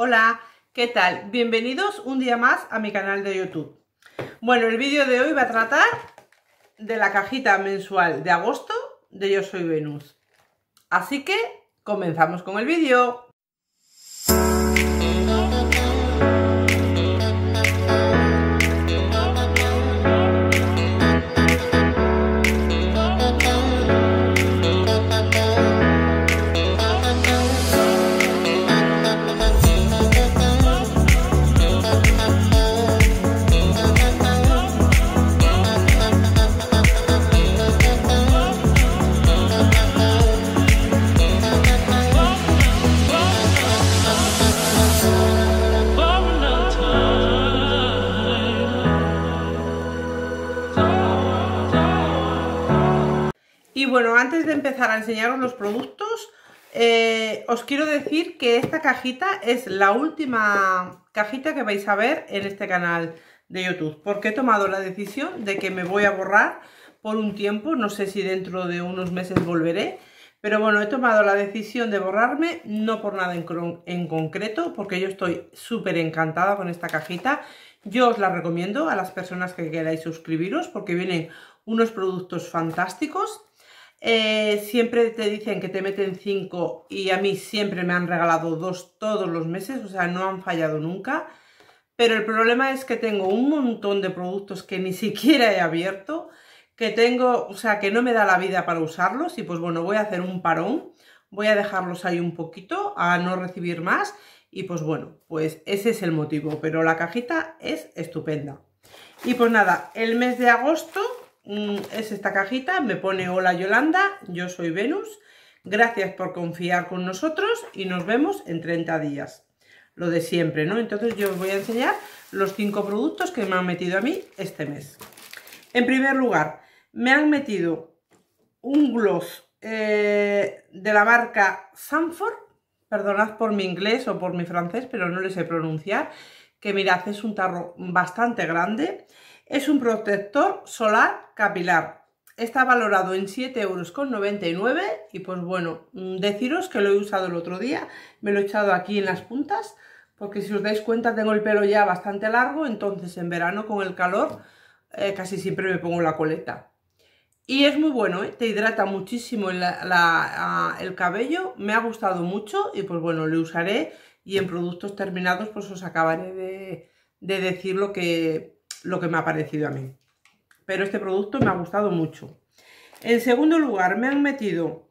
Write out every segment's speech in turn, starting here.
Hola, ¿qué tal? Bienvenidos un día más a mi canal de YouTube. Bueno, el vídeo de hoy va a tratar de la cajita mensual de agosto de Yo Soy Venus. Así que comenzamos con el vídeo. antes de empezar a enseñaros los productos, eh, os quiero decir que esta cajita es la última cajita que vais a ver en este canal de YouTube, porque he tomado la decisión de que me voy a borrar por un tiempo, no sé si dentro de unos meses volveré, pero bueno, he tomado la decisión de borrarme, no por nada en, en concreto, porque yo estoy súper encantada con esta cajita, yo os la recomiendo a las personas que queráis suscribiros, porque vienen unos productos fantásticos, eh, siempre te dicen que te meten 5 y a mí siempre me han regalado 2 todos los meses, o sea, no han fallado nunca. Pero el problema es que tengo un montón de productos que ni siquiera he abierto, que tengo, o sea, que no me da la vida para usarlos y pues bueno, voy a hacer un parón, voy a dejarlos ahí un poquito a no recibir más y pues bueno, pues ese es el motivo, pero la cajita es estupenda. Y pues nada, el mes de agosto Mm, es esta cajita, me pone hola Yolanda, yo soy Venus, gracias por confiar con nosotros y nos vemos en 30 días. Lo de siempre, ¿no? Entonces yo os voy a enseñar los cinco productos que me han metido a mí este mes. En primer lugar, me han metido un gloss eh, de la marca Sanford, perdonad por mi inglés o por mi francés, pero no les sé pronunciar, que mirad, es un tarro bastante grande, es un protector solar capilar. Está valorado en 7,99 euros y pues bueno, mm, deciros que lo he usado el otro día, me lo he echado aquí en las puntas porque si os dais cuenta tengo el pelo ya bastante largo, entonces en verano con el calor eh, casi siempre me pongo la coleta. Y es muy bueno, ¿eh? te hidrata muchísimo el cabello, me ha gustado mucho y pues bueno, lo usaré y en productos terminados pues os acabaré de decir lo que, lo que me ha parecido a mí. Pero este producto me ha gustado mucho. En segundo lugar, me han metido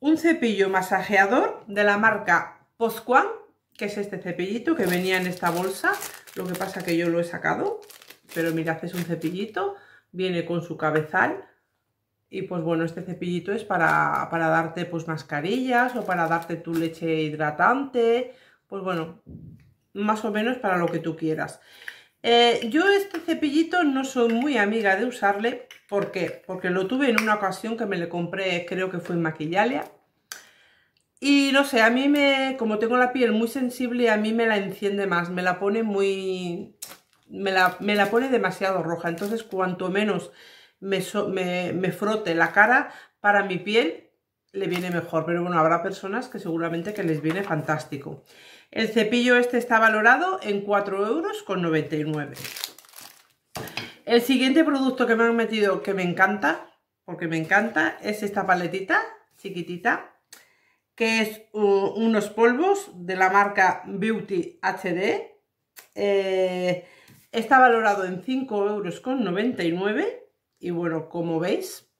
un cepillo masajeador de la marca Posquan, que es este cepillito que venía en esta bolsa. Lo que pasa que yo lo he sacado, pero mirad, es un cepillito, viene con su cabezal. Y pues bueno, este cepillito es para, para darte pues mascarillas o para darte tu leche hidratante. Pues bueno, más o menos para lo que tú quieras. Eh, yo este cepillito no soy muy amiga de usarle, ¿por qué? Porque lo tuve en una ocasión que me le compré, creo que fue en Maquillalia, y no sé, a mí me, como tengo la piel muy sensible, a mí me la enciende más, me la pone muy, me la, pone demasiado roja, entonces cuanto menos me frote la cara para mi piel, le viene mejor, pero bueno, habrá personas que seguramente que les viene fantástico. El cepillo este está valorado en 4,99 euros. El siguiente producto que me han metido que me encanta, porque me encanta, es esta paletita chiquitita, que es uh, unos polvos de la marca Beauty HD. Eh, está valorado en 5,99 euros y bueno, como veis,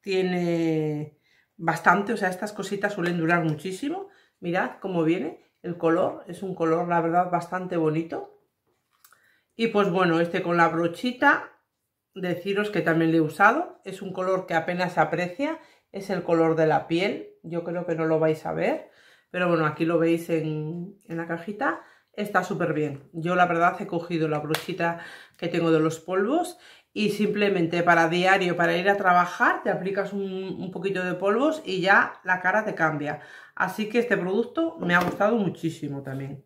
tiene bastante, o sea, estas cositas suelen durar muchísimo. Mirad cómo viene el color, es un color, la verdad, bastante bonito. Y pues bueno, este con la brochita, deciros que también le he usado. Es un color que apenas se aprecia, es el color de la piel, yo creo que no lo vais a ver. Pero bueno, aquí lo veis en, en la cajita, está súper bien. Yo la verdad he cogido la brochita que tengo de los polvos y simplemente para diario, para ir a trabajar, te aplicas un, poquito de polvos y ya la cara te cambia. Así que este producto me ha gustado muchísimo también.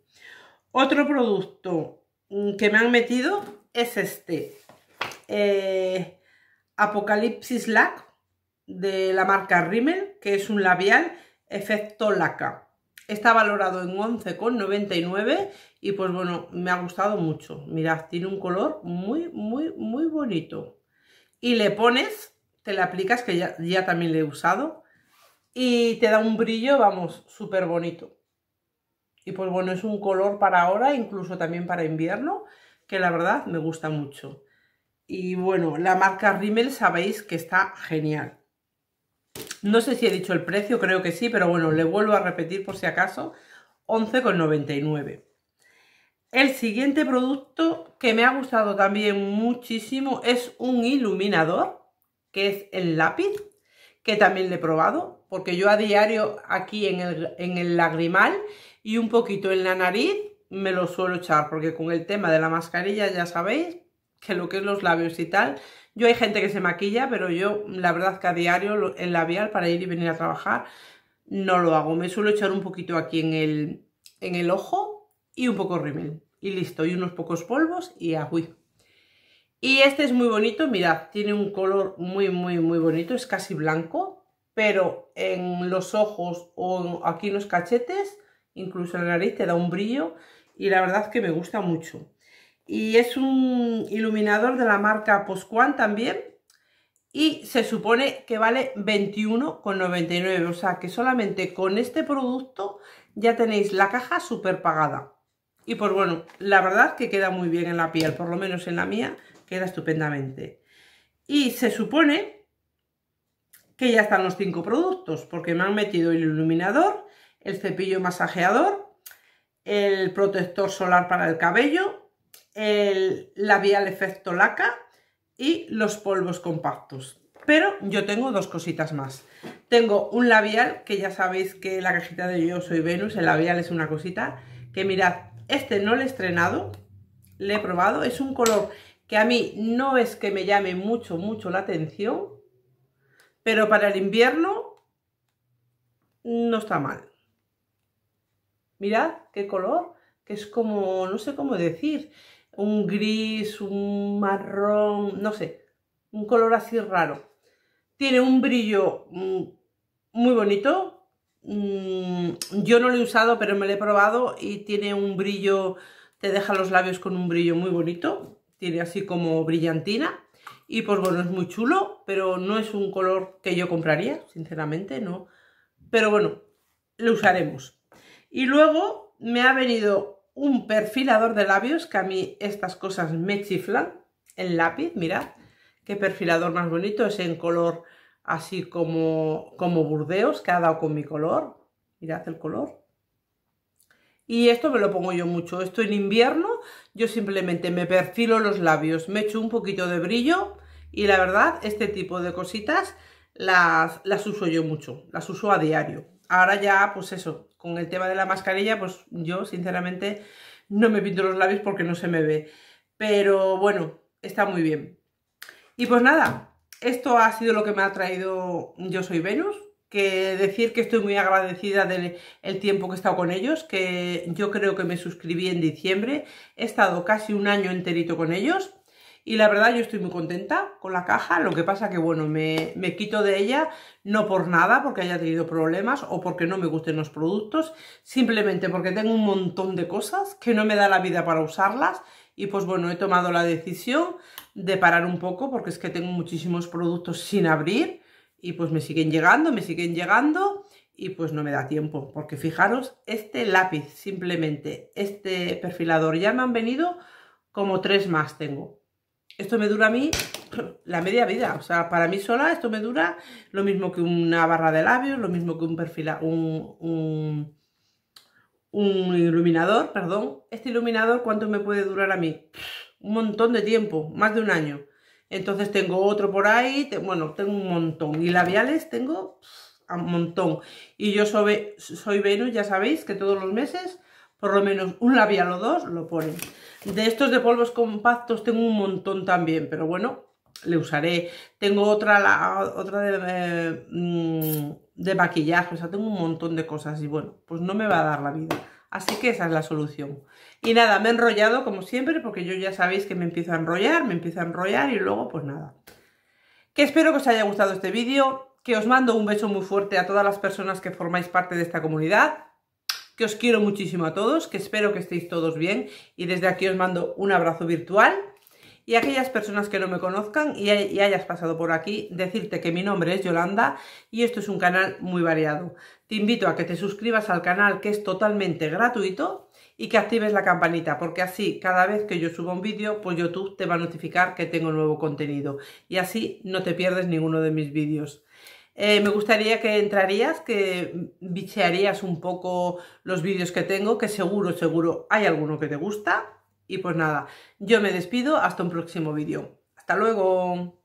Otro producto mm, que me han metido es este. Eh, Apocalipsis Lac de la marca Rimmel, que es un labial efecto laca. Está valorado en 11,99 y pues bueno, me ha gustado mucho. Mirad, tiene un color muy, muy, muy bonito. Y le pones, te le aplicas, que ya, ya también le he usado, y te da un brillo, vamos, súper bonito. Y pues bueno, es un color para ahora, incluso también para invierno, que la verdad me gusta mucho. Y bueno, la marca Rimmel sabéis que está genial. No sé si he dicho el precio, creo que sí, pero bueno, le vuelvo a repetir por si acaso, 11,99. El siguiente producto que me ha gustado también muchísimo es un iluminador, que es el lápiz, que también le he probado, porque yo a diario aquí en el, en el lagrimal y un poquito en la nariz me lo suelo echar, porque con el tema de la mascarilla ya sabéis que lo que es los labios y tal yo hay gente que se maquilla, pero yo la verdad que a diario el labial para ir y venir a trabajar no lo hago. Me suelo echar un poquito aquí en el, en el ojo y un poco rímel. Y listo, y unos pocos polvos y agüí. Y este es muy bonito, mirad, tiene un color muy, muy, muy bonito, es casi blanco, pero en los ojos o aquí en los cachetes, incluso en la nariz, te da un brillo y la verdad que me gusta mucho y es un iluminador de la marca Posquan también y se supone que vale 21,99 o sea que solamente con este producto ya tenéis la caja super pagada y pues bueno, la verdad que queda muy bien en la piel, por lo menos en la mía queda estupendamente y se supone que ya están los cinco productos porque me han metido el iluminador, el cepillo masajeador el protector solar para el cabello el labial efecto laca y los polvos compactos. Pero yo tengo dos cositas más. Tengo un labial, que ya sabéis que la cajita de Yo Soy Venus, el labial es una cosita, que mirad, este no lo he estrenado, le he probado, es un color que a mí no es que me llame mucho, mucho la atención, pero para el invierno no está mal. Mirad qué color, que es como, no sé cómo decir, un gris, un marrón, no sé, un color así raro. Tiene un brillo mm, muy bonito. Mm, yo no lo he usado, pero me lo he probado y tiene un brillo, te deja los labios con un brillo muy bonito. Tiene así como brillantina. Y pues bueno, es muy chulo, pero no es un color que yo compraría, sinceramente, no. Pero bueno, lo usaremos. Y luego me ha venido un perfilador de labios, que a mí estas cosas me chiflan, el lápiz, mirad, qué perfilador más bonito, es en color así como, como burdeos, que ha dado con mi color, mirad el color. Y esto me lo pongo yo mucho, esto en invierno yo simplemente me perfilo los labios, me echo un poquito de brillo y la verdad este tipo de cositas las, las uso yo mucho, las uso a diario. Ahora ya pues eso, con el tema de la mascarilla, pues yo sinceramente no me pinto los labios porque no se me ve. Pero bueno, está muy bien. Y pues nada, esto ha sido lo que me ha traído Yo Soy Venus. Que decir que estoy muy agradecida del el tiempo que he estado con ellos, que yo creo que me suscribí en diciembre. He estado casi un año enterito con ellos y la verdad yo estoy muy contenta con la caja, lo que pasa que bueno, me, me, quito de ella no por nada, porque haya tenido problemas o porque no me gusten los productos, simplemente porque tengo un montón de cosas que no me da la vida para usarlas y pues bueno, he tomado la decisión de parar un poco porque es que tengo muchísimos productos sin abrir y pues me siguen llegando, me siguen llegando y pues no me da tiempo, porque fijaros, este lápiz, simplemente este perfilador, ya me han venido como tres más tengo, esto me dura a mí la media vida. O sea, para mí sola esto me dura lo mismo que una barra de labios, lo mismo que un perfil, un, un, iluminador, perdón. Este iluminador, ¿cuánto me puede durar a mí? Un montón de tiempo, más de un año. Entonces tengo otro por ahí, bueno, tengo un montón. Y labiales tengo un montón. Y yo soy, soy Venus, ya sabéis que todos los meses por lo menos un labial o dos lo ponen. De estos de polvos compactos tengo un montón también, pero bueno, le usaré. Tengo otra, la, otra de, eh, mm, de maquillaje, o sea, tengo un montón de cosas y bueno, pues no me va a dar la vida. Así que esa es la solución. Y nada, me he enrollado como siempre porque yo ya sabéis que me empiezo a enrollar, me empiezo a enrollar y luego pues nada. Que espero que os haya gustado este vídeo, que os mando un beso muy fuerte a todas las personas que formáis parte de esta comunidad que os quiero muchísimo a todos, que espero que estéis todos bien y desde aquí os mando un abrazo virtual. Y a aquellas personas que no me conozcan y, hayas pasado por aquí, decirte que mi nombre es Yolanda y esto es un canal muy variado. Te invito a que te suscribas al canal que es totalmente gratuito y que actives la campanita, porque así cada vez que yo suba un vídeo, pues YouTube te va a notificar que tengo nuevo contenido y así no te pierdes ninguno de mis vídeos. Eh, me gustaría que entrarías, que bichearías un poco los vídeos que tengo, que seguro, seguro hay alguno que te gusta. Y pues nada, yo me despido, hasta un próximo vídeo. ¡Hasta luego!